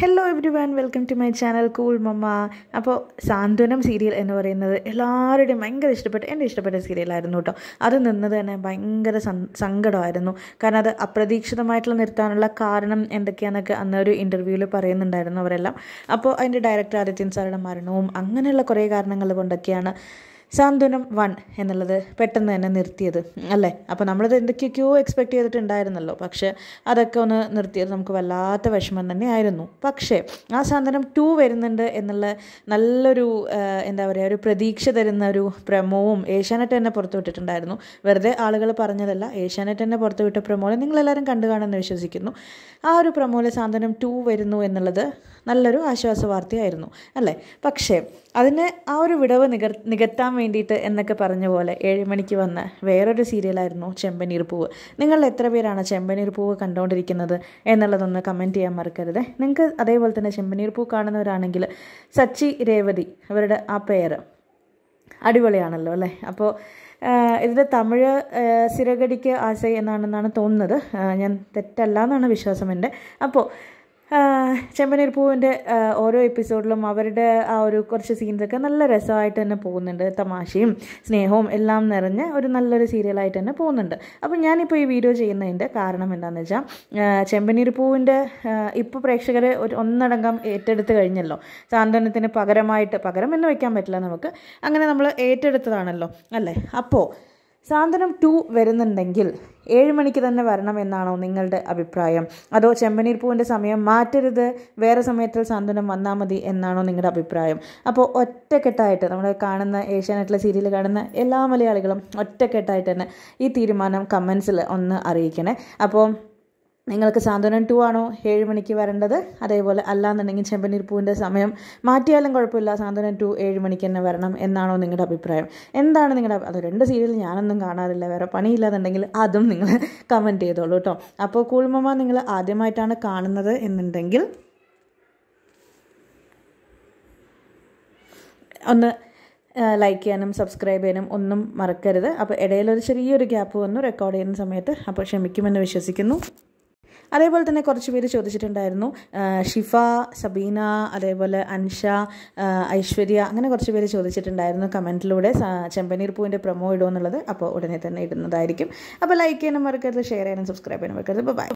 hello everyone welcome to my channel cool mamma അപ്പോൾ Santhwanam serial എന്ന് പറയുന്നത് എല്ലാവരുടെയും ഭയങ്കര ഇഷ്ടപ്പെട്ട എൻ്റെ ഇഷ്ടപ്പെട്ട സീരിയലായിരുന്നു കേട്ടോ അത് നിന്നത് തന്നെ ഭയങ്കര സങ്കടമായിരുന്നു കാരണം അത് അപ്രതീക്ഷിതമായിട്ടുള്ള നിർത്താനുള്ള കാരണം എന്തൊക്കെയാണെന്നൊക്കെ അന്ന് ഒരു ഇൻ്റർവ്യൂവിൽ പറയുന്നുണ്ടായിരുന്നു അവരെല്ലാം അപ്പോൾ അതിൻ്റെ ഡയറക്ടർ ആദിത്യൻ സാറുടെ മരണവും അങ്ങനെയുള്ള കുറേ കാരണങ്ങൾ കൊണ്ടൊക്കെയാണ് സാന്ത്വനം വൺ എന്നുള്ളത് പെട്ടെന്ന് തന്നെ നിർത്തിയത് അല്ലേ അപ്പോൾ നമ്മളത് എന്തൊക്കെയൊക്കെയോ എക്സ്പെക്റ്റ് ചെയ്തിട്ടുണ്ടായിരുന്നല്ലോ പക്ഷേ അതൊക്കെ ഒന്ന് നിർത്തിയത് നമുക്ക് വല്ലാത്ത വിഷമം തന്നെ ആയിരുന്നു പക്ഷേ ആ സാന്ത്വനം ടു വരുന്നുണ്ട് എന്നുള്ള നല്ലൊരു എന്താ പറയുക ഒരു പ്രതീക്ഷ തരുന്ന ഒരു പ്രമോവും ഏഷ്യാനെറ്റ് തന്നെ വിട്ടിട്ടുണ്ടായിരുന്നു വെറുതെ ആളുകൾ പറഞ്ഞതല്ല ഏഷ്യാനെറ്റ് തന്നെ വിട്ട പ്രമോനെ നിങ്ങളെല്ലാവരും കണ്ടു കാണുമെന്ന് വിശ്വസിക്കുന്നു ആ ഒരു പ്രമോലെ സാന്ത്വനം ടു വരുന്നു എന്നുള്ളത് നല്ലൊരു ആശ്വാസ വാർത്തയായിരുന്നു അല്ലേ പക്ഷേ അതിന് ആ ഒരു വിടവ് നിക നികത്താൻ വേണ്ടിയിട്ട് എന്നൊക്കെ പറഞ്ഞ പോലെ ഏഴ് മണിക്ക് വന്ന വേറൊരു സീരിയലായിരുന്നു ചെമ്പനീർ പൂവ് നിങ്ങൾ എത്ര പേരാണ് ചെമ്പനീർ പൂവ് കണ്ടുകൊണ്ടിരിക്കുന്നത് എന്നുള്ളതൊന്ന് കമൻറ്റ് ചെയ്യാൻ മറക്കരുത് നിങ്ങൾക്ക് അതേപോലെ തന്നെ ചെമ്പനീർ പൂ കാണുന്നവരാണെങ്കിൽ സച്ചി രേവതി അവരുടെ ആ പേര് അടിപൊളിയാണല്ലോ അല്ലേ അപ്പോൾ ഇതിൻ്റെ തമിഴ് സിരകടിക്ക് ആശയ എന്നാണെന്നാണ് തോന്നുന്നത് ഞാൻ തെറ്റല്ല എന്നാണ് വിശ്വാസം എൻ്റെ അപ്പോൾ ചെമ്പനീർ പൂവിൻ്റെ ഓരോ എപ്പിസോഡിലും അവരുടെ ആ ഒരു കുറച്ച് സീൻസൊക്കെ നല്ല രസമായിട്ട് തന്നെ പോകുന്നുണ്ട് തമാശയും സ്നേഹവും എല്ലാം നിറഞ്ഞ ഒരു നല്ലൊരു സീരിയലായിട്ട് തന്നെ പോകുന്നുണ്ട് അപ്പം ഞാനിപ്പോൾ ഈ വീഡിയോ ചെയ്യുന്നതിൻ്റെ കാരണം എന്താണെന്ന് വെച്ചാൽ ചെമ്പനീർ പൂവിൻ്റെ ഇപ്പോൾ പ്രേക്ഷകർ ഒരു ഒന്നടങ്കം ഏറ്റെടുത്ത് കഴിഞ്ഞല്ലോ സാന്ത്വനത്തിന് പകരമായിട്ട് പകരം എന്ന് വയ്ക്കാൻ പറ്റില്ല നമുക്ക് അങ്ങനെ നമ്മൾ ഏറ്റെടുത്തതാണല്ലോ അല്ലേ അപ്പോൾ സാന്ത്വനം ടു വരുന്നുണ്ടെങ്കിൽ ഏഴ് മണിക്ക് തന്നെ വരണം എന്നാണോ നിങ്ങളുടെ അഭിപ്രായം അതോ ചെമ്പനീർ പൂവിൻ്റെ സമയം മാറ്റരുത് വേറെ സമയത്തിൽ സാന്ത്വനം വന്നാൽ മതി എന്നാണോ നിങ്ങളുടെ അഭിപ്രായം അപ്പോൾ ഒറ്റക്കെട്ടായിട്ട് നമ്മൾ കാണുന്ന ഏഷ്യാനെറ്റിലെ സീരിയൽ കാണുന്ന എല്ലാ മലയാളികളും ഒറ്റക്കെട്ടായിട്ട് തന്നെ ഈ തീരുമാനം കമൻസിൽ ഒന്ന് അറിയിക്കണേ അപ്പോൾ നിങ്ങൾക്ക് സാന്ത്വനം ടു ആണോ ഏഴ് മണിക്ക് വരേണ്ടത് അതേപോലെ അല്ലാന്നുണ്ടെങ്കിൽ ചെമ്പനീർ പൂവിൻ്റെ സമയം മാറ്റിയാലും കുഴപ്പമില്ല സാന്ത്വനം ടു ഏഴ് മണിക്ക് തന്നെ വരണം എന്നാണോ നിങ്ങളുടെ അഭിപ്രായം എന്താണ് നിങ്ങളുടെ അത് രണ്ട് സീരിയൽ ഞാനൊന്നും കാണാറില്ല വേറെ പണിയില്ലാന്നുണ്ടെങ്കിൽ അതും നിങ്ങൾ കമൻറ്റ് ചെയ്തോളൂ കേട്ടോ അപ്പോൾ കൂൾമമ്മ നിങ്ങൾ ആദ്യമായിട്ടാണ് കാണുന്നത് എന്നുണ്ടെങ്കിൽ ഒന്ന് ലൈക്ക് ചെയ്യാനും സബ്സ്ക്രൈബ് ചെയ്യാനും ഒന്നും മറക്കരുത് അപ്പോൾ ഇടയിലൊരു ചെറിയൊരു ഗ്യാപ്പ് വന്നു റെക്കോർഡ് ചെയ്യുന്ന സമയത്ത് അപ്പോൾ ക്ഷമിക്കുമെന്ന് വിശ്വസിക്കുന്നു അതേപോലെ തന്നെ കുറച്ച് പേര് ചോദിച്ചിട്ടുണ്ടായിരുന്നു ഷിഫ സബീന അതേപോലെ അൻഷ ഐശ്വര്യ അങ്ങനെ കുറച്ച് പേര് ചോദിച്ചിട്ടുണ്ടായിരുന്നു കമൻറ്റിലൂടെ ചെമ്പനീർ പൂവിൻ്റെ പ്രൊമോ ഇടുമെന്നുള്ളത് അപ്പോൾ ഉടനെ തന്നെ ഇടുന്നതായിരിക്കും അപ്പോൾ ലൈക്ക് ചെയ്യാനും മറക്കരുത് ഷെയർ ചെയ്യാനും സബ്സ്ക്രൈബ് ചെയ്യാനും മറക്കരുത് ബൈ